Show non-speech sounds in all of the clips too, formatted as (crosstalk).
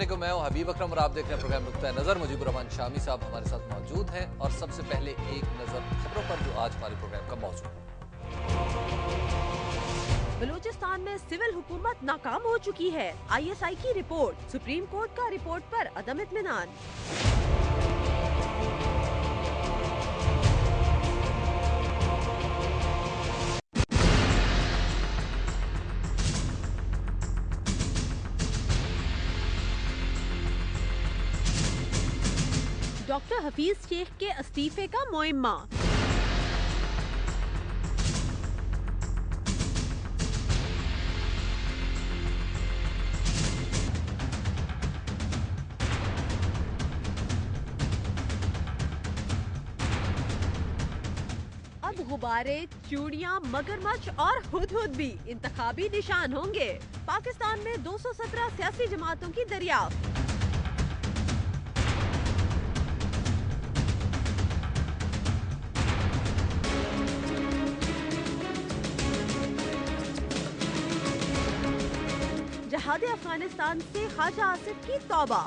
असलम मैं हबीब अक्रम और आप देख रहे हैं प्रोग्राम नुकता नज़र मुजीब रहमान शामी साहब हमारे साथ मौजूद हैं और सबसे पहले एक नज़र खबरों पर जो आज हमारे प्रोग्राम का मौजूद है बलूचिस्तान में सिविल हुकूमत नाकाम हो चुकी है आईएसआई की रिपोर्ट सुप्रीम कोर्ट का रिपोर्ट पर अदम इतमान हफीज शेख के इस्तीफे का मुहिमा अब गुब्बारे चूड़ियाँ मगरमच्छ और हुद हुद भी इंतबी निशान होंगे पाकिस्तान में 217 सियासी जमातों की दरियाफ्त इतिहाद अफगानिस्तान से हाजा आसिफ की तौबा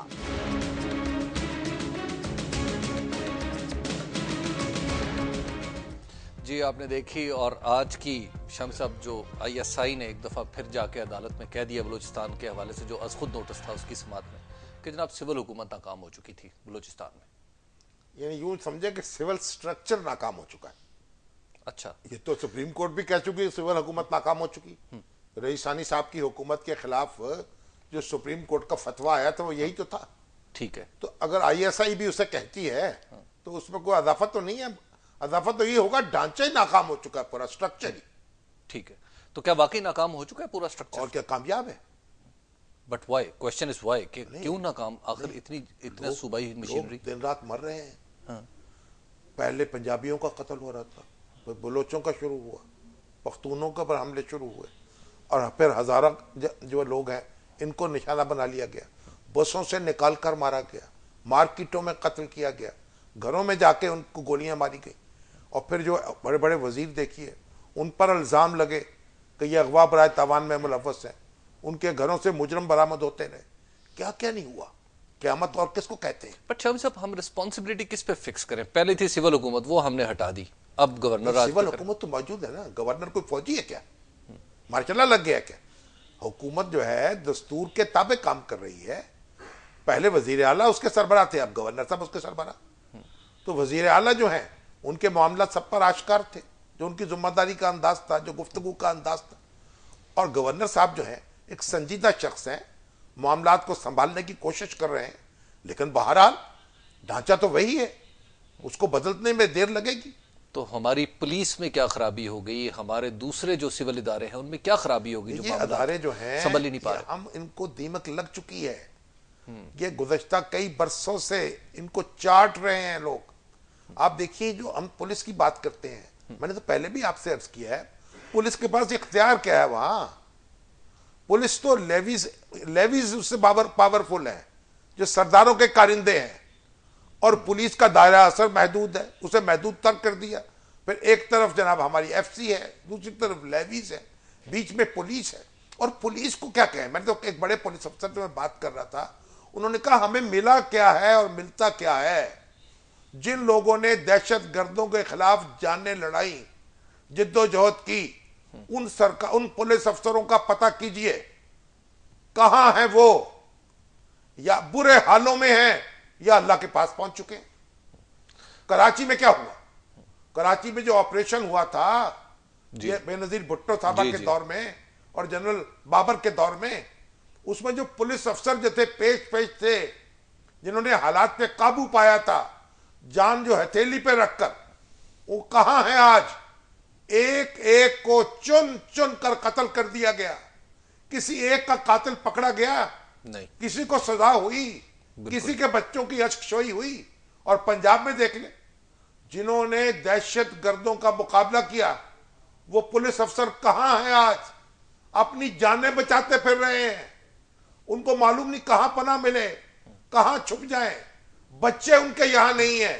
जी आपने देखी और आज की शमसब जो आईएसआई ने एक दफ़ा फिर जाके अदालत में कह दिया बलूचिस्तान के हवाले से जो अज खुद नोटिस था उसकी समात में कि जनाब सिविल हुकूमत नाकाम हो चुकी थी बलूचिस्तान में यानी यूं समझे कि सिविल स्ट्रक्चर नाकाम हो चुका है अच्छा ये तो सुप्रीम कोर्ट भी कह चुकी है सिविल हुकूमत नाकाम हो चुकी है हम्म। रईसानी साहब की हुकूमत के खिलाफ जो सुप्रीम कोर्ट का फतवा आया था वो यही तो था ठीक है तो अगर आईएसआई भी उसे कहती है तो उसमें कोई अजाफा तो नहीं है अजाफा तो ये होगा ढांचा ही नाकाम हो चुका है पूरा स्ट्रक्चर ही ठीक है तो क्या वाकई नाकाम हो चुका है पूरा स्ट्रक्चर और क्या कामयाब है but why question is why कि क्यों नाकाम आखिर इतनी इतना सूबाई मशीनरी दिन रात मर रहे हैं हाँ। पहले पंजाबियों का कत्ल हो रहा था बलोचों का शुरू हुआ पख्तूनों का पर हमले शुरू हुए और फिर हज़ारों जो लोग हैं इनको निशाना बना लिया गया बसों से निकाल कर मारा गया मार्केटों में कत्ल किया गया घरों में जाके उनको गोलियां मारी गई और फिर जो बड़े बड़े वजीर देखिए उन पर इल्ज़ाम लगे कि ये अगवा बरए तवान में मुलवस हैं उनके घरों से मुजरम बरामद होते रहे क्या क्या नहीं हुआ क्यामत और किसको कहते हैं बट शर्म साहब हम रिस्पॉन्सिबिलिटी किस पे फिक्स करें पहले थी सिविल हुकूमत वो हमने हटा दी अब गवर्नर सिविल हुकूमत तो मौजूद है ना गवर्नर कोई फौजी है क्या मार लग गया क्या हुकूमत जो है दस्तूर के ताबे काम कर रही है पहले वजीर अला उसके सरबराह थे अब गवर्नर साहब उसके सरबरा तो वजीर अला जो है उनके मामला सब पर आश्कार थे जो उनकी जिम्मेदारी का अंदाज था जो गुफ्तु का अंदाज था और गवर्नर साहब जो है एक संजीदा शख्स हैं मामला को संभालने की कोशिश कर रहे हैं लेकिन बहरहाल ढांचा तो वही है उसको बदलने में देर लगेगी तो हमारी पुलिस में क्या खराबी हो गई हमारे दूसरे जो सिविल इदारे हैं उनमें क्या खराबी गई जो अदारे जो हैं संभल ही नहीं पा रहे हम इनको दीमक लग चुकी है हम्म। ये गुजश्ता कई बरसों से इनको चाट रहे हैं लोग आप देखिए जो हम पुलिस की बात करते हैं हम्म। मैंने तो पहले भी आपसे अर्ज किया है पुलिस के पास इख्तियार क्या है वहां पुलिस तो लेवीज लेवीज उससे पावरफुल है जो सरदारों के कारिंदे हैं और पुलिस का दायरा असर महदूद है उसे महदूद तर्क कर दिया फिर एक तरफ जनाब हमारी सी है दूसरी तरफ लेवीज है बीच में पुलिस है और पुलिस को क्या कहें मैंने तो एक बड़े पुलिस अफसर से मैं बात कर रहा था उन्होंने कहा हमें मिला क्या है और मिलता क्या है जिन लोगों ने दहशत गर्दों के खिलाफ जाने लड़ाई जिद्दोजहद की उन सरकार उन पुलिस अफसरों का पता कीजिए कहां है वो या बुरे हालों में है या अल्लाह के पास पहुंच चुके हैं कराची में क्या हुआ कराची में जो ऑपरेशन हुआ था बेनजीर भुट्टो साहबा के दौर में और जनरल बाबर के दौर में उसमें जो पुलिस अफसर जो थे पेश पेश थे जिन्होंने हालात पे काबू पाया था जान जो हथेली पे रखकर वो कहा है आज एक एक को चुन चुन कर कत्ल कर दिया गया किसी एक का कातिल पकड़ा गया नहीं किसी को सजा हुई किसी के बच्चों की अशकशोई हुई और पंजाब में देख ले जिन्होंने दहशत गर्दों का मुकाबला किया वो पुलिस अफसर कहाँ हैं आज अपनी जानें बचाते फिर रहे हैं उनको मालूम नहीं कहाँ पना मिले कहाँ छुप जाएं बच्चे उनके यहाँ नहीं है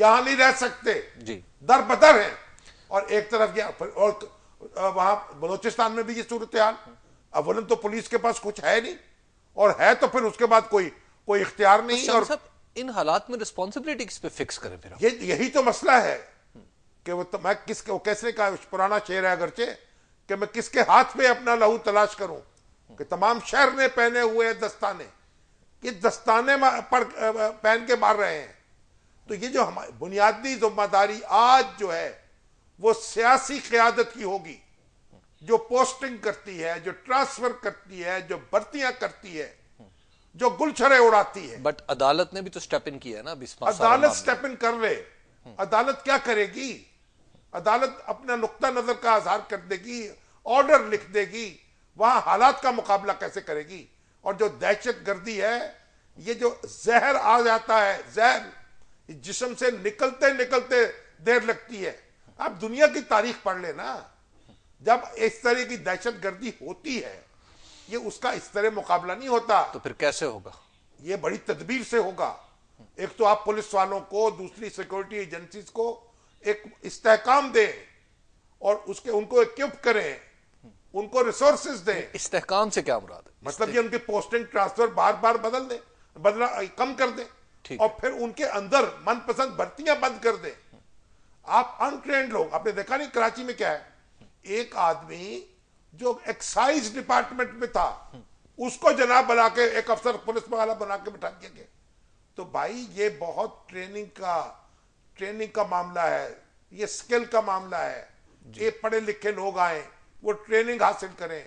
यहाँ नहीं रह सकते जी दर बदर है और एक तरफ ये और वहां बलोचिस्तान में भी ये सूरत हाल अवलन तो पुलिस के पास कुछ है नहीं और है तो फिर उसके बाद कोई कोई इख्तियार तो नहीं तो और इन हालात में रिस्पॉन्सिबिलिटी किस पे फिक्स करें फिर ये यही तो मसला है कि वो तो मैं किस वो कैसे का पुराना शेर है अगरचे कि मैं किसके हाथ में अपना लहू तलाश करूं कि तमाम शहर ने पहने हुए हैं दस्ताने ये दस्ताने पर पहन के मार रहे हैं तो ये जो हमारी बुनियादी जिम्मेदारी आज जो है वो सियासी क्यादत की होगी जो पोस्टिंग करती है जो ट्रांसफर करती है जो भर्तियां करती है जो गुलछरे उड़ाती है बट अदालत ने भी तो स्टेप इन किया है ना अदालत स्टेप इन कर रहे अदालत क्या करेगी अदालत अपना नुकता नजर का आजार कर देगी ऑर्डर लिख देगी वहां हालात का मुकाबला कैसे करेगी और जो दहशत गर्दी है ये जो जहर आ जाता है जहर जिसम से निकलते निकलते देर लगती है आप दुनिया की तारीख पढ़ लेना जब इस तरह की दहशत गर्दी होती है ये उसका इस तरह मुकाबला नहीं होता तो फिर कैसे होगा ये बड़ी तदबीर से होगा एक तो आप पुलिस वालों को दूसरी सिक्योरिटी एजेंसी को एक इस्तेकाम दें और उसके उनको इक्विप करें उनको रिसोर्सेज दें तो इस्तेकाम से क्या मुराद है मतलब ये उनके पोस्टिंग ट्रांसफर बार बार बदल दें बदला कम कर दें और फिर उनके अंदर मनपसंद भर्तियां बंद कर दें आप अनट्रेंड लोग आपने देखा नहीं कराची में क्या है एक आदमी जो एक्साइज डिपार्टमेंट में था उसको जनाब बना के एक अफसर पुलिस वाला बना के बैठा दिया गया तो भाई ये बहुत ट्रेनिंग का ट्रेनिंग का मामला है ये स्किल का मामला है ये पढ़े लिखे लोग आए वो ट्रेनिंग हासिल करें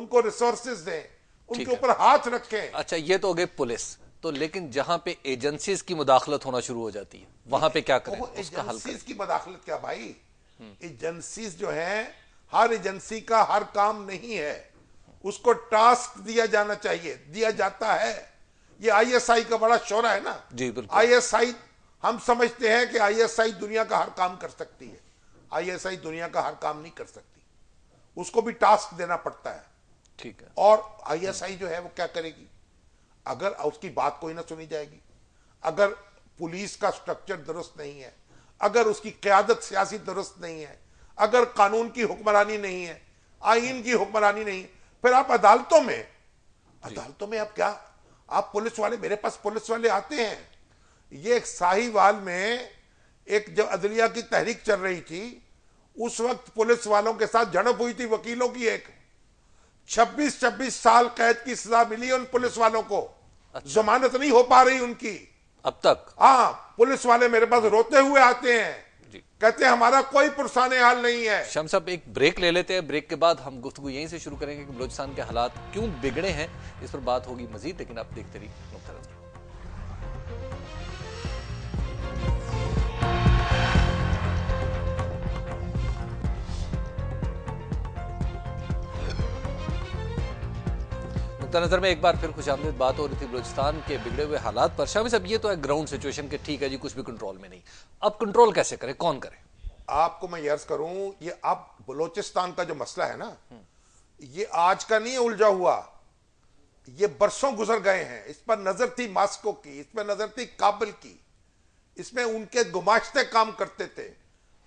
उनको रिसोर्सेज दें उनके ऊपर हाथ रखें अच्छा ये तो हो गए पुलिस तो लेकिन जहां पे एजेंसीज की मुदाखलत होना शुरू हो जाती है वहां पे क्या करें तो उसका हल करें। की मुदाखलत क्या भाई एजेंसीज हम्म। जो है हर एजेंसी का हर काम नहीं है उसको टास्क दिया जाना चाहिए दिया जाता है ये आईएसआई का बड़ा शोरा है ना जी बिल्कुल आईएसआई हम समझते हैं कि आईएसआई दुनिया का हर काम कर सकती है आईएसआई दुनिया का हर काम नहीं कर सकती उसको भी टास्क देना पड़ता है ठीक है और आईएसआई जो है वो क्या करेगी अगर उसकी बात कोई ना सुनी जाएगी अगर पुलिस का स्ट्रक्चर दुरुस्त नहीं है अगर उसकी क्यादत सियासी दुरुस्त नहीं है अगर कानून की हुक्मरानी नहीं है आइन की हुक्मरानी नहीं है फिर आप अदालतों में अदालतों में आप क्या आप पुलिस वाले मेरे पास पुलिस वाले आते हैं ये एक साहिवाल में एक जब अदलिया की तहरीक चल रही थी उस वक्त पुलिस वालों के साथ झड़प हुई थी वकीलों की एक 26-26 साल कैद की सजा मिली उन पुलिस वालों को अच्छा। जमानत नहीं हो पा रही उनकी अब तक हाँ पुलिस वाले मेरे पास रोते हुए आते हैं कहते हैं हमारा कोई पुरसान हाल नहीं है शम साहब एक ब्रेक ले लेते हैं ब्रेक के बाद हम गुफ्तु यहीं से शुरू करेंगे कि बलोचिस्तान के हालात क्यों बिगड़े हैं इस पर बात होगी मजीद लेकिन आप देखते रहिए नजर में एक बार फिर खुश आमदेद बात हो रही थी बलोचिस्तान के बिगड़े हुए हालात पर शामिल साहब ये तो है ग्राउंड सिचुएशन के ठीक है जी कुछ भी कंट्रोल में नहीं अब कंट्रोल कैसे करें कौन करे आपको मैं यर्ज करूं ये अब बलोचिस्तान का जो मसला है ना ये आज का नहीं उलझा हुआ ये बरसों गुजर गए हैं इस पर नजर थी मास्को की इस पर नजर थी काबिल की इसमें उनके गुमाश्ते काम करते थे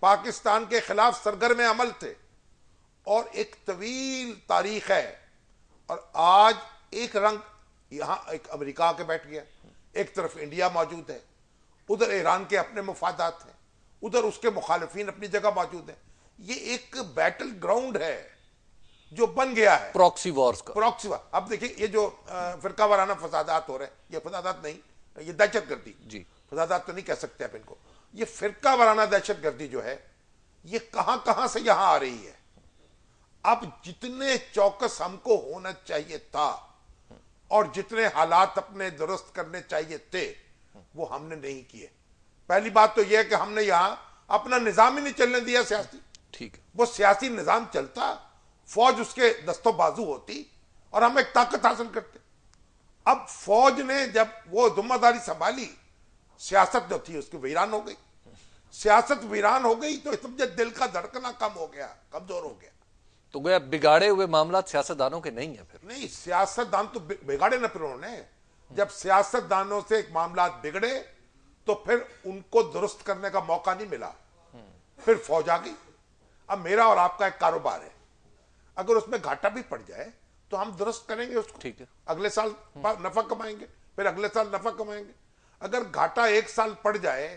पाकिस्तान के खिलाफ सरगर्म अमल थे और एक तवील तारीख है और आज एक रंग यहाँ एक अमेरिका आके बैठ गया एक तरफ इंडिया मौजूद है उधर ईरान के अपने मफादात हैं उधर उसके मुखालफी अपनी जगह मौजूद हैं ये एक बैटल ग्राउंड है जो बन गया है प्रॉक्सी वॉर्स का प्रॉक्सी वॉर अब देखिए ये जो फिर वाराना फसादात हो रहे हैं ये फसादात नहीं ये दहशत गर्दी जी फसादात तो नहीं कह सकते आप इनको ये फिरका वाराना दहशत गर्दी जो है ये कहां कहां से यहां आ रही है अब जितने चौकस हमको होना चाहिए था और जितने हालात अपने दुरुस्त करने चाहिए थे वो हमने नहीं किए पहली बात तो यह है कि हमने यहां अपना निजाम ही नहीं चलने दिया सियासी ठीक वो सियासी निजाम चलता फौज उसके दस्तों बाजू होती और हम एक ताकत हासिल करते अब फौज ने जब वो जिम्मेदारी संभाली सियासत जो थी उसकी वीरान हो गई सियासत वीरान हो गई तो समझे दिल का धड़कना कम हो गया कमजोर हो गया तो गया बिगाड़े हुए मामला सियासतदानों के नहीं है फिर नहीं सियासतदान तो बिगाड़े ना फिर उन्होंने जब सियासतदानों से एक मामला बिगड़े तो फिर उनको दुरुस्त करने का मौका नहीं मिला फिर फौज आ गई अब मेरा और आपका एक कारोबार है अगर उसमें घाटा भी पड़ जाए तो हम दुरुस्त करेंगे उसको ठीक है अगले साल नफा कमाएंगे फिर अगले साल नफा कमाएंगे अगर घाटा एक साल पड़ जाए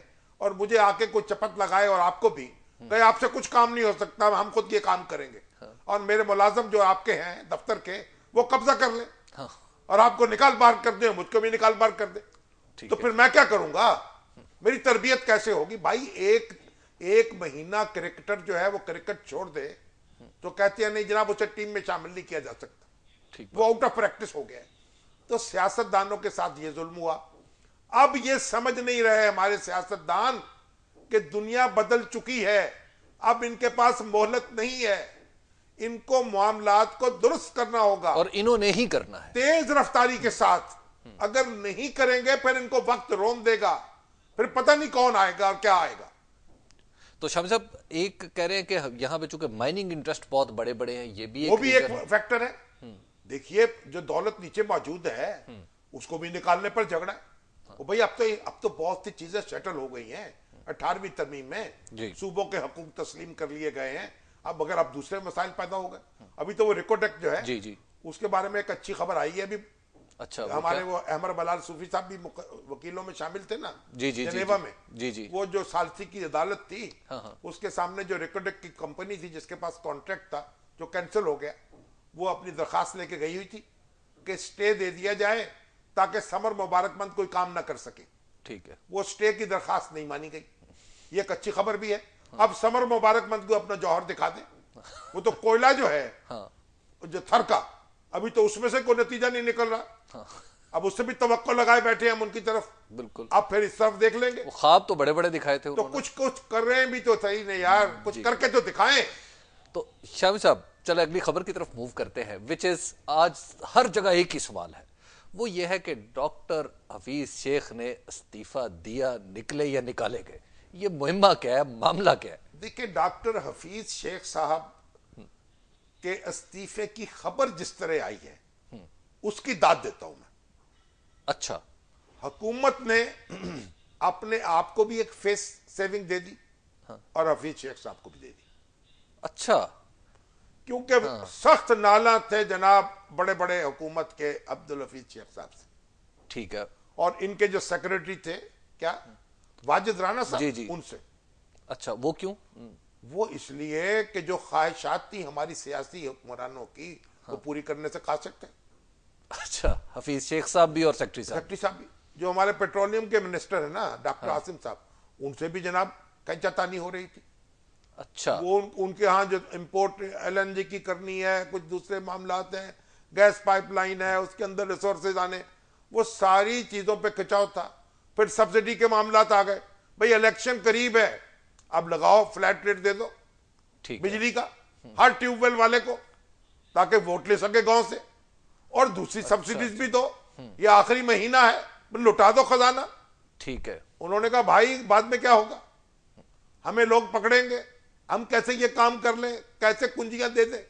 और मुझे आके कोई चपत लगाए और आपको भी कहे तो आपसे कुछ काम नहीं हो सकता हम खुद ये काम करेंगे और मेरे मुलाजम जो आपके हैं दफ्तर के वो कब्जा कर ले हाँ। और आपको निकाल बार कर दे मुझको भी निकाल बार कर दे तो फिर मैं क्या करूंगा मेरी तरबियत कैसे होगी भाई एक एक महीना क्रिकेटर जो है वो क्रिकेट छोड़ दे तो कहते हैं नहीं जनाब उसे टीम में शामिल नहीं किया जा सकता वो आउट ऑफ प्रैक्टिस हो गया तो सियासतदानों के साथ ये जुल्म हुआ अब ये समझ नहीं रहे हमारे सियासतदान कि दुनिया बदल चुकी है अब इनके पास मोहलत नहीं है इनको मामलात को दुरुस्त करना होगा और इन्होंने ही करना है तेज रफ्तारी के साथ अगर नहीं करेंगे फिर इनको वक्त रोन देगा फिर पता नहीं कौन आएगा और क्या आएगा तो शाम साहब एक कह रहे हैं कि यहां पे चूंकि माइनिंग इंटरेस्ट बहुत बड़े बड़े हैं ये भी वो एक भी एक फैक्टर है हम्म। देखिए जो दौलत नीचे मौजूद है हम्म। उसको भी निकालने पर झगड़ा हाँ। भाई अब तो अब तो बहुत सी चीजें सेटल हो गई हैं अठारहवीं तरमीम में सूबों के हकूक तस्लीम कर लिए गए हैं अब अगर अब दूसरे मसाइल पैदा हो गए अभी तो वो रिकॉर्ड एक्ट जो है जी जी उसके बारे में एक अच्छी खबर आई है अभी अच्छा हमारे वो अहमर बलाल सूफी साहब भी वकीलों में शामिल थे ना जी जी जनेवा में जी जी वो जो सालसी की अदालत थी हाँ, हाँ। उसके सामने जो रिकॉर्ड की कंपनी थी जिसके पास कॉन्ट्रैक्ट था जो कैंसिल हो गया वो अपनी दरखास्त लेके गई हुई थी कि स्टे दे दिया जाए ताकि समर मुबारकमंद कोई काम ना कर सके ठीक है वो स्टे की दरखास्त नहीं मानी गई ये एक अच्छी खबर भी है अब समर मुबारक मंद को अपना जौहर दिखा दे वो तो कोयला जो है हाँ। जो थर का अभी तो उसमें से कोई नतीजा नहीं निकल रहा हाँ। अब उससे भी तवक्को लगाए बैठे हम उनकी तरफ बिल्कुल आप फिर इस तरफ देख लेंगे खाब तो बड़े बड़े दिखाए थे तो कुछ कुछ कर रहे हैं भी तो सही नहीं यार हाँ, कुछ करके तो दिखाए तो शामी साहब चलो अगली खबर की तरफ मूव करते हैं विच इज आज हर जगह एक ही सवाल है वो ये है कि डॉक्टर हफीज शेख ने इस्तीफा दिया निकले या निकाले गए ये मुहिमा क्या है मामला क्या है देखिए डॉक्टर हफीज शेख साहब के इस्तीफे की खबर जिस तरह आई है उसकी दाद देता हूं मैं अच्छा हकूमत ने (clears throat) अपने आप को भी एक फेस सेविंग दे दी हाँ। और हफीज शेख साहब को भी दे दी अच्छा क्योंकि हाँ। सख्त नाला थे जनाब बड़े बड़े हुकूमत के अब्दुल हफीज शेख साहब से ठीक है और इनके जो सेक्रेटरी थे क्या हाँ। वाजिद राना साहब जी, जी उनसे अच्छा वो क्यों हम्म। वो इसलिए कि जो ख्वाहिशात थी हमारी सियासी हुक्मरानों की हाँ। वो पूरी करने से खा सकते हैं अच्छा हफीज शेख साहब भी और सेक्रेटरी साहब सेक्रेटरी साहब भी जो हमारे पेट्रोलियम के मिनिस्टर है ना डॉक्टर हाँ। आसिम साहब उनसे भी जनाब कंचातानी हो रही थी अच्छा वो उन, उनके यहाँ जो इम्पोर्ट एलएनजी की करनी है कुछ दूसरे मामला हैं गैस पाइपलाइन है उसके अंदर रिसोर्सेज आने वो सारी चीजों पर खिंचाव था फिर सब्सिडी के मामला आ गए भाई इलेक्शन करीब है अब लगाओ फ्लैट रेट दे दो ठीक बिजली का हर ट्यूबवेल वाले को ताकि वोट ले सके गांव से और दूसरी अच्छा, सब्सिडीज भी दो ये आखिरी महीना है लुटा दो खजाना ठीक है उन्होंने कहा भाई बाद में क्या होगा हमें लोग पकड़ेंगे हम कैसे ये काम कर लें कैसे कुंजियां दे दें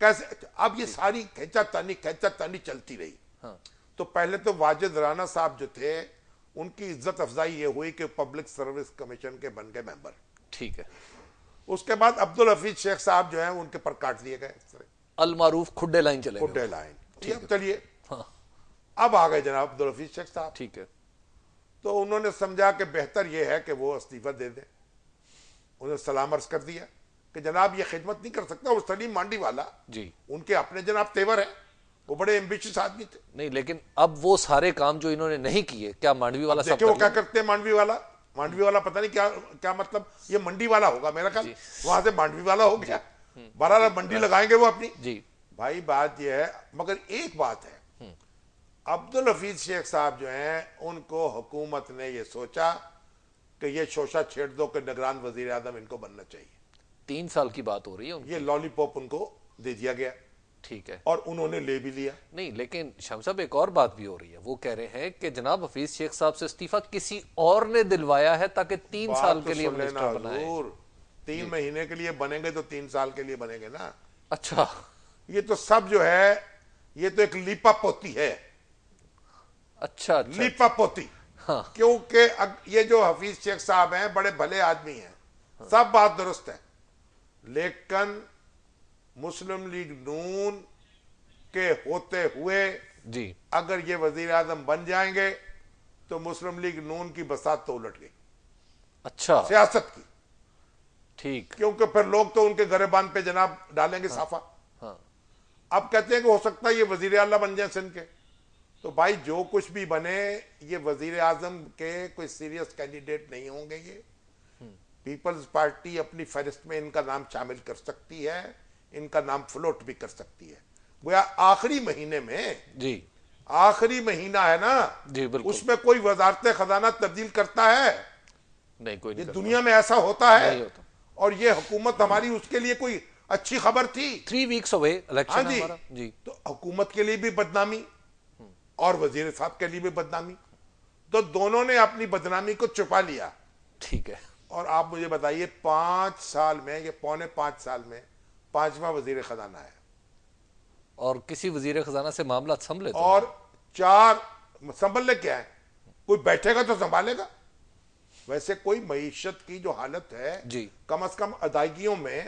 कैसे अब ये सारी खेचा तानी खेचा तानी चलती रही हाँ। तो पहले तो वाजिद राना साहब जो थे उनकी इज्जत अफजाई ये हुई कि पब्लिक सर्विस कमीशन के बन गए मेंबर ठीक है उसके बाद अब्दुल हफीज शेख साहब जो है उनके पर काट दिए गए अलमारूफ खुडे लाइन चले खुडे लाइन ठीक चलिए हाँ। अब आ गए जनाब अब्दुल हफीज शेख साहब ठीक है तो उन्होंने समझा कि बेहतर यह है कि वो इस्तीफा दे दें उन्होंने सलाम अर्ज कर दिया कि जनाब ये खिदमत नहीं कर सकता और सलीम मांडी वाला जी उनके अपने जनाब तेवर है वो बड़े एम्बिशियस आदमी थे नहीं लेकिन अब वो सारे काम जो इन्होंने नहीं किए क्या मांडवी वाला सब वो क्या करते हैं मांडवी वाला मांडवी वाला पता नहीं क्या क्या मतलब ये मंडी वाला होगा मेरा ख्याल वहां से मांडवी वाला हो गया हम्म। बारह मंडी लगाएंगे वो अपनी जी भाई बात यह है मगर एक बात है हम्म। अब्दुल हफीज शेख साहब जो हैं उनको हुकूमत ने ये सोचा कि ये शोशा छेड़ दो कि निगरान वजीर आजम इनको बनना चाहिए तीन साल की बात हो रही है ये लॉलीपॉप उनको दे दिया गया ठीक है और उन्होंने ले भी लिया नहीं लेकिन शाम साहब एक और बात भी हो रही है वो कह रहे हैं कि जनाब हफीज शेख साहब से इस्तीफा किसी और ने दिलवाया है ताकि तीन साल तो के लिए तीन महीने के लिए बनेंगे तो तीन साल के लिए बनेंगे ना अच्छा ये तो सब जो है ये तो एक लिपा पोती है अच्छा, अच्छा, अच्छा। लिपा पोती हाँ। क्योंकि ये जो हफीज शेख साहब हैं बड़े भले आदमी हैं हाँ। सब बात दुरुस्त है लेकिन मुस्लिम लीग नून के होते हुए जी अगर ये वजीर आजम बन जाएंगे तो मुस्लिम लीग नून की बसात तो उलट गई अच्छा सियासत की ठीक क्योंकि फिर लोग तो उनके गरेबान पे जनाब डालेंगे हाँ, साफा हाँ। अब कहते हैं कि हो सकता है ये वजीर अला बन जाए सिंध के तो भाई जो कुछ भी बने ये वजीर आजम के कोई सीरियस कैंडिडेट नहीं होंगे ये हम्म। पीपल्स पार्टी अपनी फहरिस्त में इनका नाम शामिल कर सकती है इनका नाम फ्लोट भी कर सकती है गोया आखिरी महीने में जी आखिरी महीना है ना जी बिल्कुल उसमें कोई वजारत खजाना तब्दील करता है नहीं कोई नहीं दुनिया में ऐसा होता है होता। और ये हुकूमत हमारी उसके लिए कोई अच्छी खबर थी थ्री वीक्स अवे इलेक्शन हाँ जी जी तो हुकूमत के लिए भी बदनामी और वजीर साहब के लिए भी बदनामी तो दोनों ने अपनी बदनामी को छुपा लिया ठीक है और आप मुझे बताइए पांच साल में ये पौने पांच साल में पांचवा वजीर खजाना है और किसी वजीर खजाना से मामला संभले तो और चार संभलने क्या है कोई बैठेगा तो संभालेगा वैसे कोई मीशत की जो हालत है जी कम अज कम अदायगियों में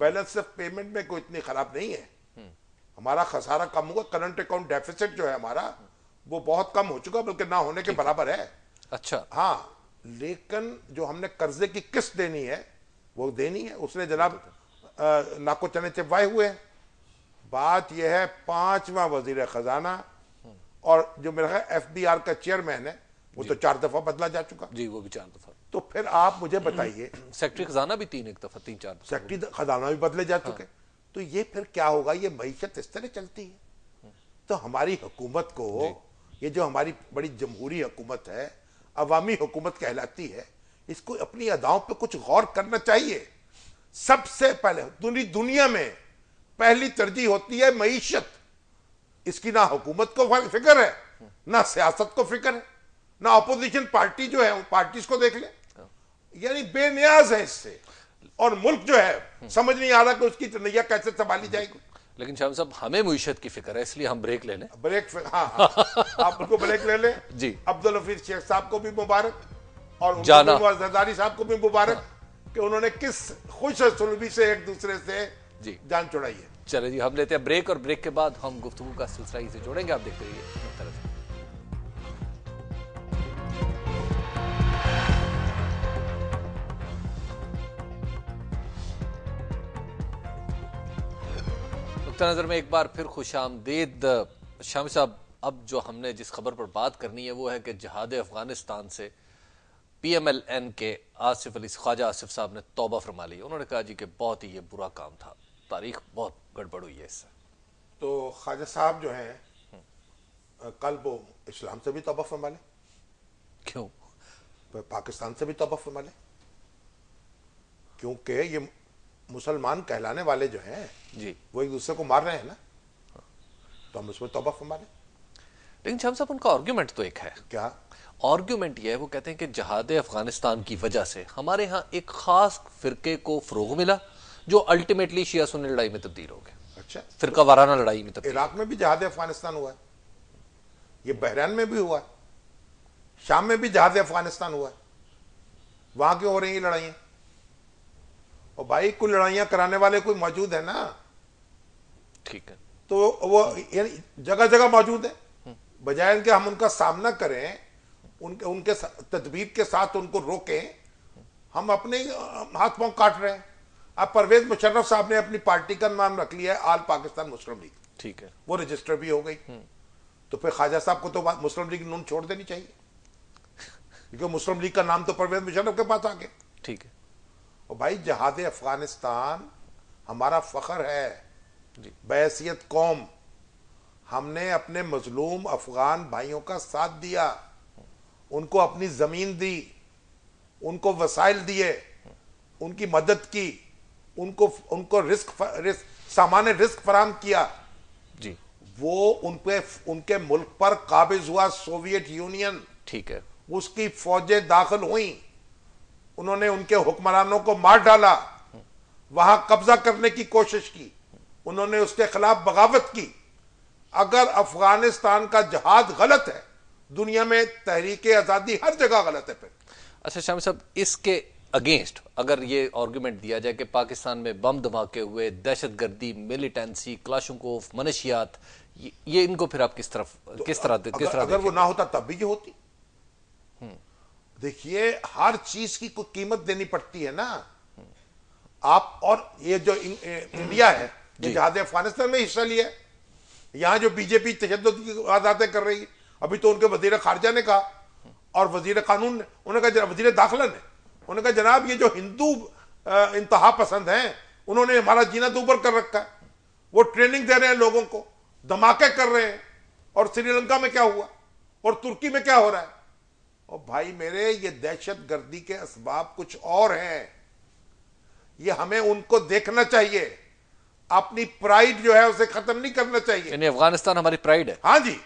बैलेंस ऑफ पेमेंट में कोई इतनी खराब नहीं है हम्म। हमारा खसारा कम होगा करंट अकाउंट डेफिसिट जो है हमारा वो बहुत कम हो चुका बल्कि ना होने के बराबर है अच्छा हाँ लेकिन जो हमने कर्जे की किस्त देनी है वो देनी है उसने जनाब नाको चने चिपवाए हुए हैं बात यह है पांचवा वजीर खजाना और जो मेरा एफ बी आर का चेयरमैन है वो तो चार दफा बदला जा चुका जी वो भी चार दफा तो फिर आप मुझे बताइए (clears throat) सेक्रेटरी खजाना भी तीन एक दफा तीन चार सेक्रेटरी खजाना भी बदले जा हाँ। चुके तो ये फिर क्या होगा ये मीशत इस तरह चलती है तो हमारी हुकूमत को ये जो हमारी बड़ी जमहूरी हुकूमत है अवामी हुकूमत कहलाती है इसको अपनी अदाओं पर कुछ गौर करना चाहिए सबसे पहले पूरी दुनिया में पहली तरजीह होती है मीशत इसकी ना हुकूमत को फिक्र है ना सियासत को फिक्र है ना अपोजिशन पार्टी जो है पार्टी पार्टीज को देख ले यानी बेनियाज है इससे और मुल्क जो है समझ नहीं आ रहा कि उसकी तनैया कैसे संभाली जाएगी लेकिन शाम साहब हमें मीशत की फिक्र है इसलिए हम ब्रेक ले लें ब्रेक हाँ, हाँ (laughs) आप उनको ब्रेक ले लें जी अब्दुल हफीज शेख साहब को भी मुबारक और जाना साहब को भी मुबारक कि उन्होंने किस खुश सुलभी से एक दूसरे से जी जान चुड़ाई है चले जी हम लेते हैं ब्रेक और ब्रेक के बाद हम गुफ्तु का सिलसिला इसे जोड़ेंगे आप देखते रहिए नज़र में एक बार फिर खुश आमदेद शाम साहब अब जो हमने जिस खबर पर बात करनी है वो है कि जहाद अफगानिस्तान से पी एम एल एन के आसिफ अली ख्वाजा आसिफ साहब ने तोबा फरमा ली उन्होंने कहा जी कि बहुत ही ये बुरा काम था तारीख बहुत गड़बड़ हुई है इससे तो ख्वाजा साहब जो हैं कल वो इस्लाम से भी तोबा फरमा लें क्यों पाकिस्तान से भी तोबा फरमा लें क्योंकि ये मुसलमान कहलाने वाले जो हैं जी वो एक दूसरे को मार रहे हैं ना तो हम उसमें तोबा फरमा लें लेकिन शाम साहब उनका आर्ग्यूमेंट तो एक है क्या आर्ग्यूमेंट यह है वो कहते हैं कि जहाद अफगानिस्तान की वजह से हमारे यहाँ एक ख़ास फ़िरके को फ़रोग मिला जो अल्टीमेटली शिया सुन्नी लड़ाई में तब्दील हो गया अच्छा फिरका वाराना लड़ाई में इराक में भी जहाद अफगानिस्तान हुआ है ये बहरान में भी हुआ है शाम में भी जहाज अफगानिस्तान हुआ है वहां क्यों हो रही है लड़ाइया और भाई कोई लड़ाइयां कराने वाले कोई मौजूद है ना ठीक है तो वो यानी जगह जगह मौजूद है हम्म। बजाय इनके हम उनका सामना करें उनके उनके तदबीर के साथ उनको रोकें हम अपने हाथ पांव काट रहे हैं अब परवेज मुशर्रफ साहब ने अपनी पार्टी का नाम रख लिया है आल पाकिस्तान मुस्लिम लीग ठीक है वो रजिस्टर भी हो गई हम्म। तो फिर ख्वाजा साहब को तो मुस्लिम लीग नून छोड़ देनी चाहिए क्योंकि मुस्लिम लीग का नाम तो परवेज मुशर्रफ के पास आ गया ठीक है और भाई जहाद अफगानिस्तान हमारा फ़ख्र है बैसीत कौम हमने अपने मजलूम अफगान भाइयों का साथ दिया उनको अपनी ज़मीन दी उनको वसाइल दिए उनकी मदद की उनको उनको रिस्क रिस्क सामान्य रिस्क फराम किया जी वो उन पे उनके मुल्क पर काबिज हुआ सोवियत यूनियन ठीक है उसकी फौजें दाखिल हुई उन्होंने उनके हुक्मरानों को मार डाला वहां कब्जा करने की कोशिश की उन्होंने उसके खिलाफ बगावत की अगर अफगानिस्तान का जहाज गलत है दुनिया में तहरीक आज़ादी हर जगह गलत है फिर अच्छा शाम साहब इसके अगेंस्ट अगर ये आर्ग्यूमेंट दिया जाए कि पाकिस्तान में बम धमाके हुए दहशत गर्दी मिलिटेंसी क्लाशुकोफ मनशियात ये, ये इनको फिर आप किस तरफ तो किस तरह किस तरह अगर वो ना होता तब भी ये होती हम्म। देखिए हर चीज की कोई कीमत देनी पड़ती है ना आप और ये जो इं, इंडिया है जहाज अफगानिस्तान में हिस्सा लिया है यहां जो बीजेपी तशद की आजादें कर रही है अभी तो उनके वजीर खारजा ने कहा और वजीर कानून ने उन्होंने कहा वजीर दाखिला ने उन्होंने कहा जनाब ये जो हिंदू इंतहा पसंद हैं उन्होंने हमारा जीना दूबर तो कर रखा है वो ट्रेनिंग दे रहे हैं लोगों को धमाके कर रहे हैं और श्रीलंका में क्या हुआ और तुर्की में क्या हो रहा है और भाई मेरे ये दहशत गर्दी के इसबाब कुछ और हैं ये हमें उनको देखना चाहिए अपनी प्राइड जो है उसे खत्म नहीं करना चाहिए अफगानिस्तान हमारी प्राइड है हाँ जी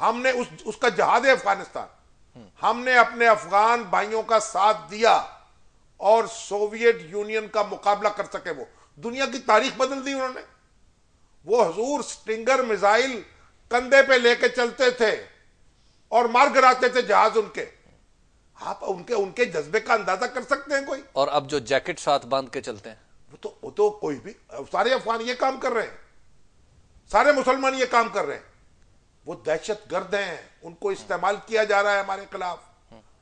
हमने उस उसका जहाज है अफगानिस्तान हमने अपने अफगान भाइयों का साथ दिया और सोवियत यूनियन का मुकाबला कर सके वो दुनिया की तारीख बदल दी उन्होंने वो हजूर स्टिंगर मिसाइल कंधे पे लेके चलते थे और मार गिराते थे जहाज उनके आप उनके उनके जज्बे का अंदाजा कर सकते हैं कोई और अब जो जैकेट साथ बांध के चलते हैं वो तो वो तो कोई भी सारे अफगान ये काम कर रहे हैं सारे मुसलमान ये काम कर रहे हैं वो दहशत गर्द हैं उनको इस्तेमाल किया जा रहा है हमारे खिलाफ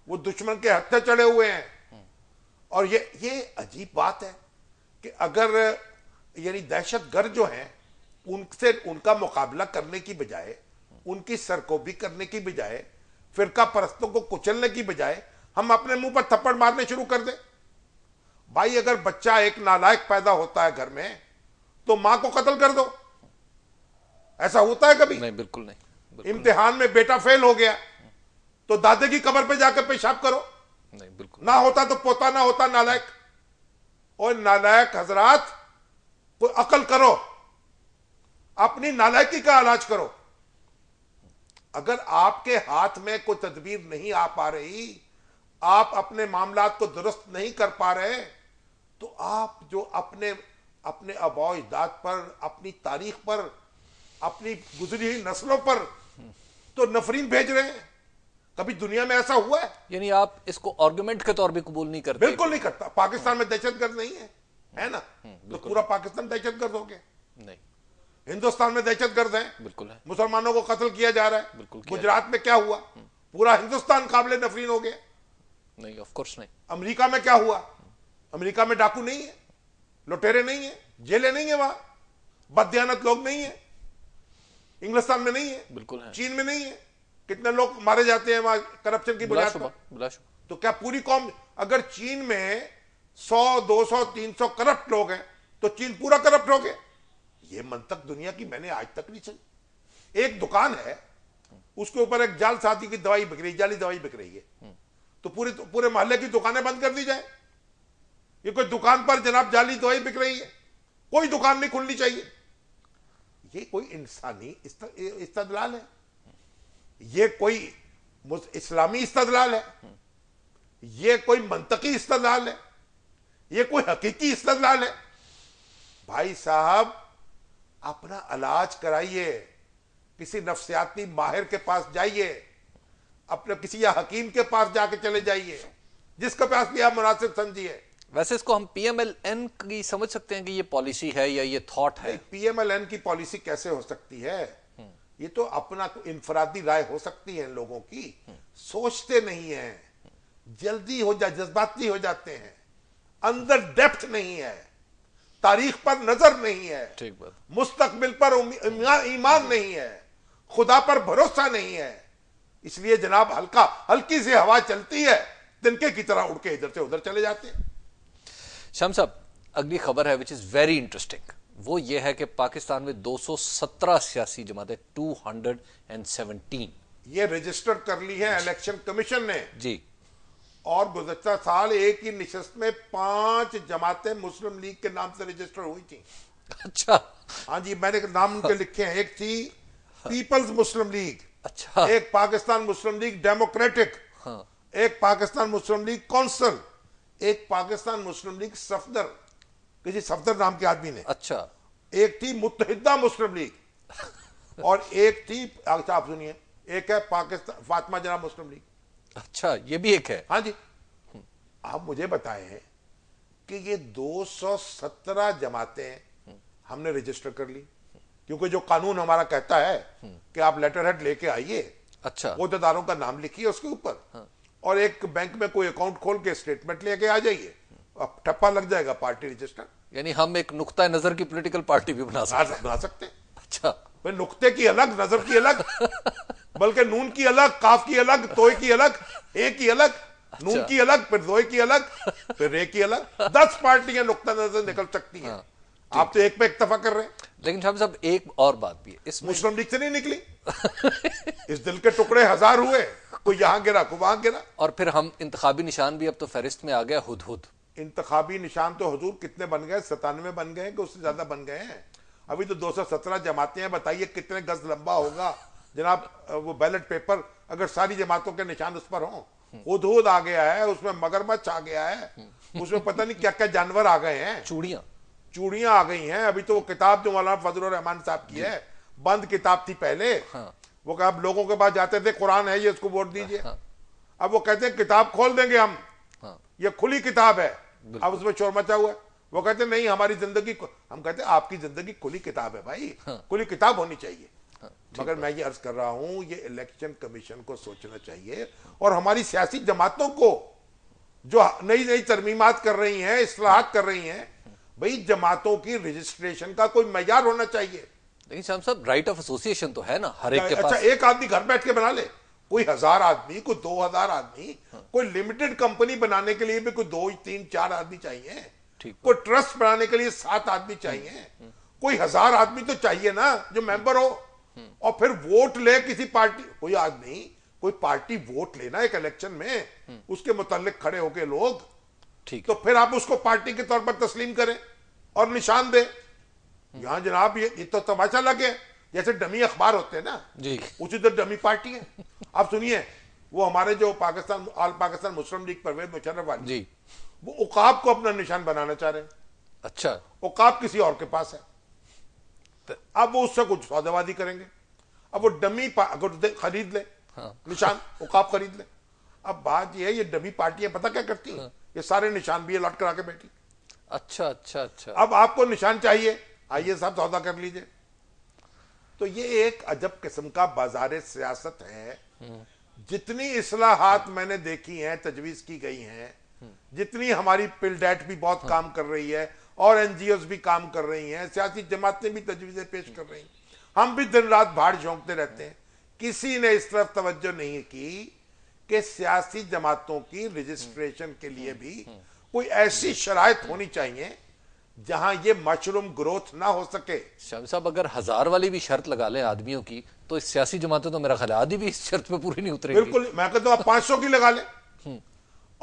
वो दुश्मन के हत्थे चढ़े हुए हैं और ये ये अजीब बात है कि अगर यानी दहशत गर्द जो हैं उनसे उनका मुकाबला करने की बजाय उनकी सरकोबी करने की बजाय फिरका परस्तों को कुचलने की बजाय हम अपने मुंह पर थप्पड़ मारने शुरू कर दें भाई अगर बच्चा एक नालायक पैदा होता है घर में तो मां को कत्ल कर दो ऐसा होता है कभी नहीं बिल्कुल नहीं इम्तिहान में बेटा फेल हो गया तो दादे की कमर पे जाकर पेशाब करो नहीं बिल्कुल ना होता तो पोता ना होता नालायक और नालायक हजरात को अकल करो अपनी नालायकी का इलाज करो अगर आपके हाथ में कोई तदबीर नहीं आ पा रही आप अपने मामला को दुरुस्त नहीं कर पा रहे तो आप जो अपने अपने अबाव इजदाद पर अपनी तारीख पर अपनी गुजरी हुई नस्लों पर तो नफरीन भेज रहे हैं कभी दुनिया में ऐसा हुआ है यानी आप इसको आर्गुमेंट के तौर भी कबूल नहीं करते बिल्कुल नहीं करता पाकिस्तान में दहशतगर्द नहीं है है ना हम्म, तो पूरा पाकिस्तान दहशतगर्द हो गया नहीं हिंदुस्तान में दहशतगर्द है बिल्कुल है मुसलमानों को कत्ल किया जा रहा है बिल्कुल गुजरात में क्या हुआ हम्म। पूरा हिंदुस्तान काबिल नफरीन हो गया नहीं ऑफ कोर्स नहीं अमेरिका में क्या हुआ अमेरिका में डाकू नहीं है लुटेरे नहीं है जेलें नहीं है वहां बदयानत लोग नहीं है इंग्लिस्तान में नहीं है बिल्कुल है चीन में नहीं है कितने लोग मारे जाते हैं वहां करप्शन की बुनियाद पर तो क्या पूरी कौम अगर चीन में सौ दो सौ तीन सौ करप्ट लोग हैं तो चीन पूरा करप्ट हो गया ये मंतक दुनिया की मैंने आज तक नहीं सुनी एक दुकान है उसके ऊपर एक जाल साथी की दवाई बिक रही जाली दवाई बिक रही है हम्म। तो पूरे तो- पूरे मोहल्ले की दुकानें बंद कर दी जाए ये कोई दुकान पर जनाब जाली दवाई बिक रही है कोई दुकान नहीं खुलनी चाहिए ये कोई इंसानी इस्तदलाल है ये कोई इस्लामी इस्तदलाल है ये कोई मंतकी इस्तदलाल है ये कोई हकीकी इस्तदलाल है भाई साहब अपना इलाज कराइए किसी नफ्सियाती माहिर के पास जाइए अपने किसी या हकीम के पास जाके चले जाइए जिसके पास भी आप मुनासिब समझिए वैसे इसको हम पीएमएलएन की समझ सकते हैं कि ये पॉलिसी है या ये थॉट है पीएमएलएन की पॉलिसी कैसे हो सकती है हम्म। ये तो अपना इंफरादी राय हो सकती है लोगों की हम्म। सोचते नहीं है जल्दी हो जा जज्बाती हो जाते हैं अंदर डेप्थ नहीं है तारीख पर नजर नहीं है ठीक बात मुस्तकबिल पर ईमान नहीं है खुदा पर भरोसा नहीं है इसलिए जनाब हल्का हल्की सी हवा चलती है तिनके की तरह उड़ के इधर से उधर चले जाते हैं शम साहब अगली खबर है विच इज़ वेरी इंटरेस्टिंग वो ये है कि पाकिस्तान में 217 सियासी जमातें 217 ये रजिस्टर कर ली है इलेक्शन कमीशन ने जी और गुजशत साल एक ही निशस्त में पांच जमातें मुस्लिम लीग के नाम से रजिस्टर हुई थी अच्छा हाँ जी मैंने नाम उनके (laughs) लिखे हैं एक थी पीपल्स मुस्लिम लीग अच्छा एक पाकिस्तान मुस्लिम लीग डेमोक्रेटिक हाँ। एक पाकिस्तान मुस्लिम लीग कौंसल एक पाकिस्तान मुस्लिम लीग सफदर किसी सफदर नाम के आदमी ने अच्छा एक थी मुतहदा मुस्लिम लीग (laughs) और एक थी अच्छा, आप सुनिए एक है पाकिस्तान फातमा जना मुस्लिम लीग अच्छा ये भी एक है हाँ जी आप मुझे बताएं कि ये 217 जमातें हमने रजिस्टर कर ली क्योंकि जो कानून हमारा कहता है हम्म। कि आप लेटर हेड लेके आइए अच्छा वोटेदारों का नाम लिखिए उसके ऊपर हाँ। और एक बैंक में कोई अकाउंट खोल के स्टेटमेंट लेके आ जाइए अब ठप्पा लग जाएगा पार्टी रजिस्टर यानी हम एक नुकता नजर की पॉलिटिकल पार्टी भी बना सकते बना सकते अच्छा भाई नुकते की अलग नजर की अलग बल्कि नून की अलग काफ की अलग तोय की अलग ए की अलग नून अच्छा। की अलग फिर जोए की अलग फिर रे की अलग दस पार्टियां नुकता नजर निकल सकती हैं हाँ, आप तो एक पे इतफा कर रहे हैं लेकिन हम सब एक और बात भी है इस मुस्लिम लीग से नहीं निकली (laughs) इस दिल के टुकड़े हजार हुए कोई यहाँ गिरा कोई वहां गिरा और फिर हम इंतबी निशान भी अब तो फहरिस्त में आ गया हद हद इंतबी निशान तो हजूर कितने बन गए सतानवे बन गए कि उससे ज्यादा बन गए हैं अभी तो दो सौ सत्रह जमाते हैं बताइए कितने गज लंबा होगा जनाब वो बैलेट पेपर अगर सारी जमातों के निशान उस पर हों उधोद आ गया है उसमें मगरमच्छ आ गया है उसमें पता नहीं क्या क्या जानवर आ गए हैं चूड़िया चूड़िया आ गई हैं अभी तो वो किताब जो मौलाना फजल रहमान साहब की है बंद किताब थी पहले हाँ। वो कहा आप लोगों के पास जाते थे कुरान है ये इसको वोट दीजिए हाँ। अब वो कहते हैं किताब खोल देंगे हम हाँ। ये खुली किताब है अब उसमें शोर मचा हुआ है वो कहते नहीं हमारी जिंदगी हम कहते आपकी जिंदगी खुली किताब है भाई हाँ। खुली किताब होनी चाहिए मगर मैं ये अर्ज कर रहा हूं ये इलेक्शन कमीशन को सोचना चाहिए और हमारी सियासी जमातों को जो नई नई तरमीमात कर रही हैं इसलाहत कर रही हैं भाई जमातों की रजिस्ट्रेशन का कोई मैार होना चाहिए लेकिन श्याम साहब राइट ऑफ एसोसिएशन तो है ना हर एक के अच्छा पास। एक आदमी घर बैठ के बना ले कोई हजार आदमी कोई दो हजार आदमी हाँ। कोई लिमिटेड कंपनी बनाने के लिए भी कोई दो तीन चार आदमी चाहिए ठीक कोई ट्रस्ट बनाने के लिए सात आदमी चाहिए हम्म, हम्म। कोई हजार आदमी तो चाहिए ना जो मेंबर हो हम्म। और फिर वोट ले किसी पार्टी कोई आदमी कोई पार्टी वोट लेना एक इलेक्शन में उसके मुतलक खड़े होके लोग ठीक तो फिर आप उसको पार्टी के तौर पर तस्लीम करें और निशान दें हम्म। यहाँ जनाब ये, ये तो तमाशा लग गया जैसे डमी अखबार होते हैं ना जी उसी तरह डमी पार्टी है आप सुनिए वो हमारे जो Pakistan all Pakistan Muslim League Pervez Musharraf वाली जी वो उकाब को अपना निशान बनाना चाह रहे हैं अच्छा उकाब किसी और के पास है त... तो अब वो उससे कुछ सौदेबाजी करेंगे अब वो डमी अगर खरीद ले हाँ। निशान उकाब खरीद ले अब बात ये है ये डमी पार्टियां पता क्या करती है हाँ। ये सारे निशान भी अलॉट करा के बैठी अच्छा अच्छा अच्छा अब आपको निशान चाहिए आइए साहब सौदा कर लीजिए तो ये एक अजब किस्म का बाजार सियासत है हम्म। जितनी असलाहत मैंने देखी हैं तजवीज की गई हैं हम्म। जितनी हमारी पिलडेट भी बहुत हम्म। काम कर रही है और एनजीओ भी काम कर रही हैं सियासी जमातें भी तजवीजें पेश कर रही हैं हम भी दिन रात भाड़ झोंकते रहते हैं किसी ने इस तरफ तवज्जो नहीं की कि सियासी जमातों की रजिस्ट्रेशन के लिए भी कोई ऐसी शराय होनी चाहिए जहां ये मशरूम ग्रोथ ना हो सके श्याम साहब अगर हजार वाली भी शर्त लगा ले आदमियों की तो इस सियासी जमातें तो मेरा ख्याल आदि भी इस शर्त पे पूरी नहीं उतरेगी बिल्कुल मैं कहता हूं आप पांच सौ की लगा ले हम्म।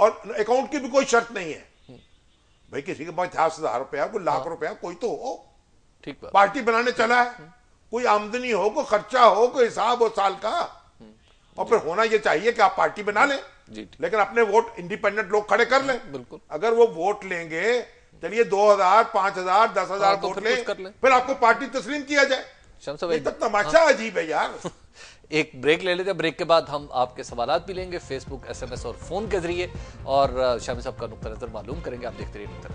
और अकाउंट की भी कोई शर्त नहीं है भाई किसी के पास हजार रुपया कोई लाख हाँ। रुपया कोई तो हो ठीक पार्टी बनाने चला है हम्म। कोई आमदनी हो कोई खर्चा हो कोई हिसाब हो साल का हम्म। और फिर होना यह चाहिए कि आप पार्टी बना लें लेकिन अपने वोट इंडिपेंडेंट लोग खड़े कर लें बिल्कुल अगर वो वोट लेंगे चलिए दो हजार पांच हजार दस हाँ, हजार तो वोट ले। फिर आपको पार्टी तस्लीम किया जाए तो तमाशा हाँ। अजीब है यार (laughs) एक ब्रेक ले लेते हैं ब्रेक के बाद हम आपके सवाल भी लेंगे फेसबुक एसएमएस और फोन के जरिए और शामी साहब का नुकता नजर मालूम करेंगे आप देखते रहिए नुकता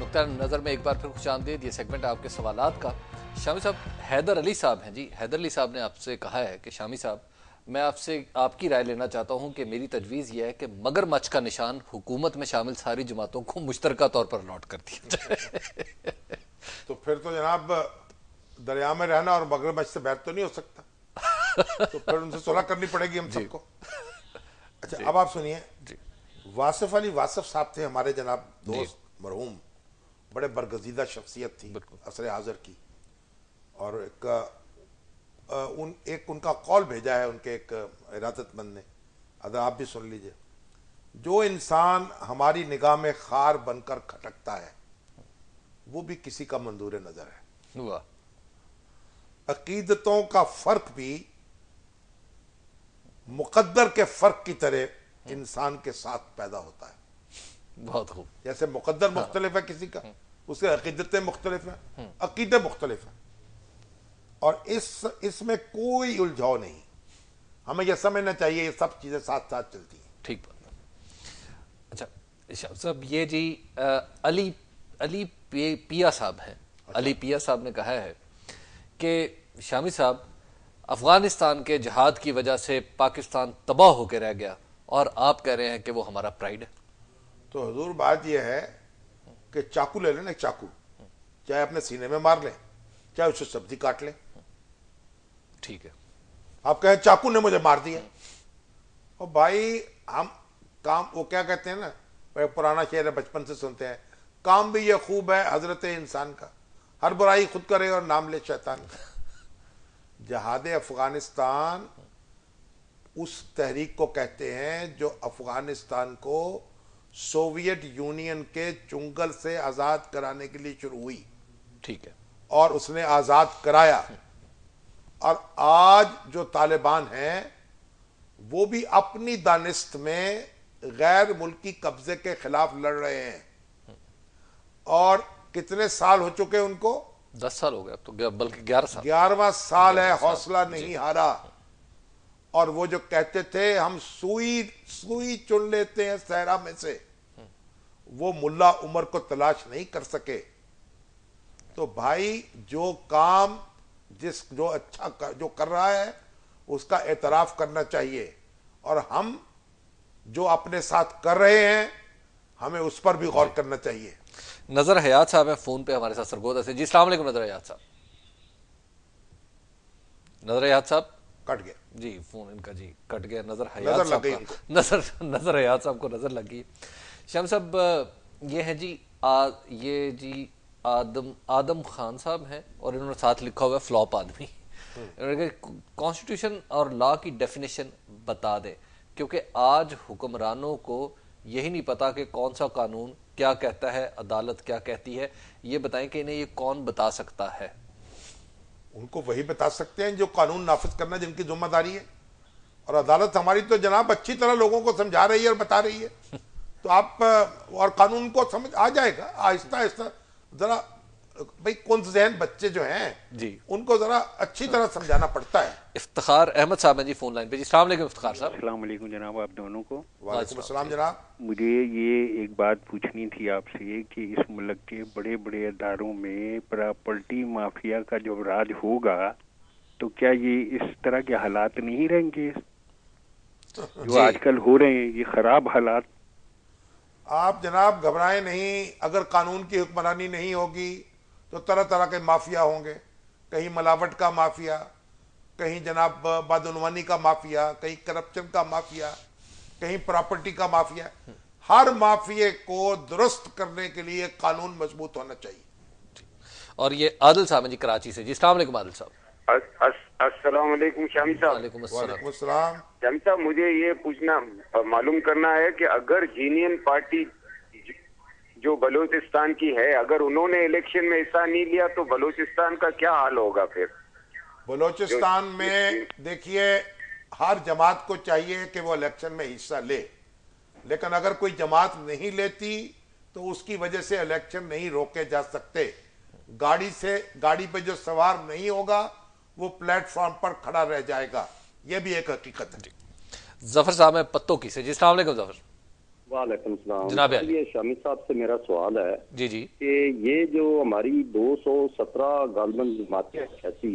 नजर नुकता नज़र में एक बार फिर खुश आमदेद ये सेगमेंट आपके सवाल का शामी साहब हैदर अली साहब हैं जी हैदर अली साहब ने आपसे कहा है कि शामी साहब मैं आपसे आपकी राय लेना चाहता हूं कि मेरी तजवीज़ यह है कि मगरमच्छ का निशान हुकूमत में शामिल सारी जमातों को मुश्तरक तौर पर लौट कर दिया जाए (laughs) तो फिर तो जनाब दरिया में रहना और मगर मच से बैठ तो नहीं हो सकता (laughs) तो फिर उनसे सुलह करनी पड़ेगी हम सबको (laughs) अच्छा अब आप सुनिए वासिफ अली वासिफ साहब थे हमारे जनाब दोस्त मरहूम बड़े बरगजीदा शख्सियत थी असर हाजिर की और एक उन एक उनका कॉल भेजा है उनके एक इरादतमंद ने अगर आप भी सुन लीजिए जो इंसान हमारी निगाह में खार बनकर खटकता है वो भी किसी का मंजूर नजर है हुआ अकीदतों का फर्क भी मुकद्दर के फर्क की तरह इंसान के साथ पैदा होता है बहुत खूब जैसे मुकद्दर हाँ। मुख्तलिफ है किसी का हम्म। उसके अकीदतें मुख्तलिफ हैं हम्म। अकीदे मुख्तलिफ हैं और इस इसमें कोई उलझाव नहीं हमें यह समझना चाहिए ये सब चीज़ें साथ साथ चलती हैं ठीक अच्छा सब ये जी आ, अली अली पिया साहब हैं अच्छा। अली पिया साहब ने कहा है कि शामी साहब अफगानिस्तान के जहाद की वजह से पाकिस्तान तबाह होकर रह गया और आप कह रहे हैं कि वो हमारा प्राइड है तो हजूर बात यह है कि चाकू ले लेना चाकू चाहे अपने सीने में मार लें चाहे उससे सब्जी काट लें ठीक है आप कहें चाकू ने मुझे मार दिया और भाई हम काम वो क्या कहते हैं ना पुराना शेर है बचपन से सुनते हैं काम भी ये खूब है हजरत इंसान का हर बुराई खुद करे और नाम ले शैतान का जहाद अफगानिस्तान उस तहरीक को कहते हैं जो अफगानिस्तान को सोवियत यूनियन के चुंगल से आज़ाद कराने के लिए शुरू हुई ठीक है और उसने आज़ाद कराया और आज जो तालिबान हैं वो भी अपनी दानिस्त में गैर मुल्की कब्जे के खिलाफ लड़ रहे हैं और कितने साल हो चुके उनको दस साल हो गया तो बल्कि ग्यारह साल ग्यारहवा साल है हौसला नहीं हारा और वो जो कहते थे हम सुई सुई चुन लेते हैं सहरा में से वो मुल्ला उमर को तलाश नहीं कर सके तो भाई जो काम जिस जो अच्छा कर, जो कर रहा है उसका एतराफ़ करना चाहिए और हम जो अपने साथ कर रहे हैं हमें उस पर भी गौर करना चाहिए नजर हयात साहब है फोन पे हमारे साथ सरगोदा से जी सलाम नजर हयात साहब नजर हयात साहब कट गया जी फोन इनका जी कट गया नजर हयात नजर नजर हयात साहब को नजर लगी श्याम साहब ये है जी आ, ये जी आदम आदम खान साहब हैं और इन्होंने साथ लिखा हुआ है फ्लॉप आदमी कॉन्स्टिट्यूशन हम्म। और लॉ की डेफिनेशन बता दें क्योंकि आज हुक्मरानों को यही नहीं पता कि कौन सा कानून क्या कहता है अदालत क्या कहती है ये बताएं कि इन्हें ये कौन बता सकता है उनको वही बता सकते हैं जो कानून नाफिज करना जिनकी जिम्मेदारी है और अदालत हमारी तो जनाब अच्छी तरह लोगों को समझा रही है और बता रही है (laughs) तो आप और कानून को समझ आ जाएगा आहिस्ता आहिस्ता जरा भाई कौन जहन बच्चे जो हैं जी उनको जरा अच्छी तरह समझाना पड़ता है इफ्तार अहमद साहब जी फोन लाइन पे जी सलाम इफ्तार साहब सलाम जनाब आप दोनों को वालेकुम जनाब मुझे ये एक बात पूछनी थी आपसे कि इस मुल्क के बड़े बड़े इदारों में प्रॉपर्टी माफिया का जब राज होगा तो क्या ये इस तरह के हालात नहीं रहेंगे जो (laughs) आजकल हो रहे हैं ये खराब हालात आप जनाब घबराएं नहीं अगर कानून की हुक्मरानी नहीं होगी तो तरह तरह के माफिया होंगे कहीं मिलावट का माफिया कहीं जनाब बदनवानी का माफिया कहीं करप्शन का माफिया कहीं प्रॉपर्टी का माफिया हर माफिया को दुरुस्त करने के लिए कानून मजबूत होना चाहिए और ये आदिल साहब जी कराची से जी सलाम आदिल साहब असल शामी साहब जनता मुझे ये पूछना मालूम करना है कि अगर जीनियन पार्टी जो बलूचिस्तान की है अगर उन्होंने इलेक्शन में हिस्सा नहीं लिया तो बलूचिस्तान का क्या हाल होगा फिर बलूचिस्तान में देखिए हर जमात को चाहिए कि वो इलेक्शन में हिस्सा ले लेकिन अगर कोई जमात नहीं लेती तो उसकी वजह से इलेक्शन नहीं रोके जा सकते गाड़ी से गाड़ी पे जो सवार नहीं होगा वो प्लेटफॉर्म पर खड़ा रह जाएगा ये भी एक हकीकत है जफर साहब है पत्तों की से जी सलामकुम जफर वालेकुम जनाब ये शामी साहब से मेरा सवाल है जी जी कि ये जो हमारी 217 गालबन जमातें ऐसी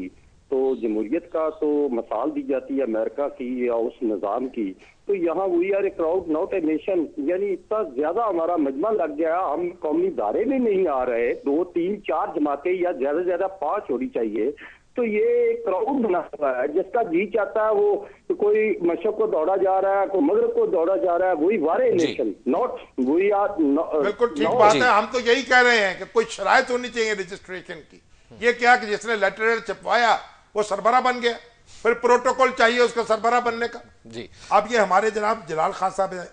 तो जमहूरियत का तो मसाल दी जाती है अमेरिका की या उस निज़ाम की तो यहाँ we are a crowd not a nation यानी इतना ज़्यादा हमारा मजमा लग गया हम कौमी दायरे में नहीं आ रहे दो तीन चार जमातें या ज़्यादा से ज़्यादा पाँच होनी चाहिए तो ये एक क्राउड बना हुआ है जिसका जी चाहता है वो तो कोई मशक को दौड़ा जा रहा है कोई मगर को दौड़ा जा रहा है वही वारे नेशन नॉट वही uh, बिल्कुल ठीक बात है हम तो यही कह रहे हैं कि कोई शराय तो होनी चाहिए रजिस्ट्रेशन की ये क्या कि जिसने लेटर छपवाया वो सरबरा बन गया फिर प्रोटोकॉल चाहिए उसका सरबरा बनने का जी अब ये हमारे जनाब जलाल खान साहब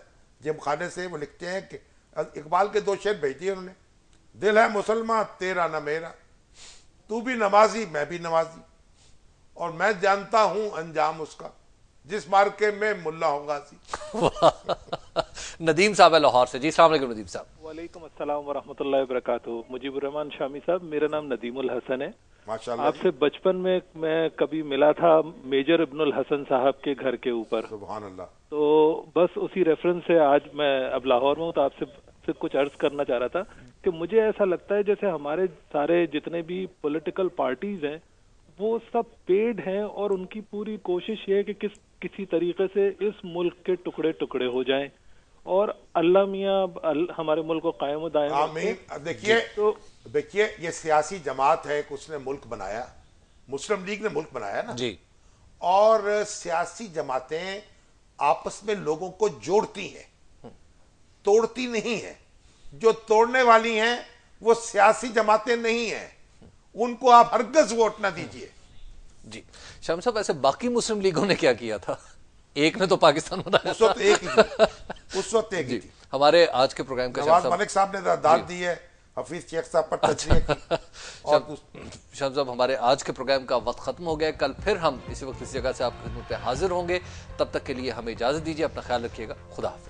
जब खाने से वो लिखते हैं कि इकबाल के दो शेर भेज दिए उन्होंने दिल है मुसलमान तेरा ना मेरा तू भी नमाजी मैं भी नमाजी और मैं जानता हूं अंजाम उसका जिस मार्के में मुल्ला होगा (laughs) नदीम साहब है लाहौर से जी सलाम नदीम साहब वालेकुम अस्सलाम वरहमतुल्लाहि वबरकातुहू मुजीबुररहमान शामी साहब मेरा नाम नदीमुल हसन है आपसे बचपन में मैं कभी मिला था मेजर इब्नुल हसन साहब के घर के ऊपर तो बस उसी रेफरेंस से आज मैं अब लाहौर में हूँ तो आपसे कुछ अर्ज करना चाह रहा था कि मुझे ऐसा लगता है जैसे हमारे सारे जितने भी पॉलिटिकल पार्टीज हैं वो सब पेड हैं और उनकी पूरी कोशिश ये है कि किस किसी तरीके से इस मुल्क के टुकड़े टुकड़े हो जाएं और अल्लाह मियाँ अल, हमारे मुल्क को कायम दायम देखिए तो देखिए ये सियासी जमात है कुछ ने मुल्क बनाया मुस्लिम लीग ने मुल्क बनाया ना जी और सियासी जमातें आपस में लोगों को जोड़ती हैं हम्म। तोड़ती नहीं है जो तोड़ने वाली हैं वो सियासी जमातें नहीं हैं उनको आप हरगज वोट ना दीजिए जी शाम साहब ऐसे बाकी मुस्लिम लीगों ने क्या किया था एक ने तो पाकिस्तान बताया उस वक्त एक उस वक्त एक ही हमारे आज के प्रोग्राम का नवाज मलिक साहब ने दाद दी है हफीज शेख साहब पर अच्छा। और शाम साहब हमारे आज के प्रोग्राम का वक्त खत्म हो गया कल फिर हम इसी वक्त इस जगह से आपकी खिदमत हाजिर होंगे तब तक के लिए हमें इजाजत दीजिए अपना ख्याल रखिएगा खुदा हाफिज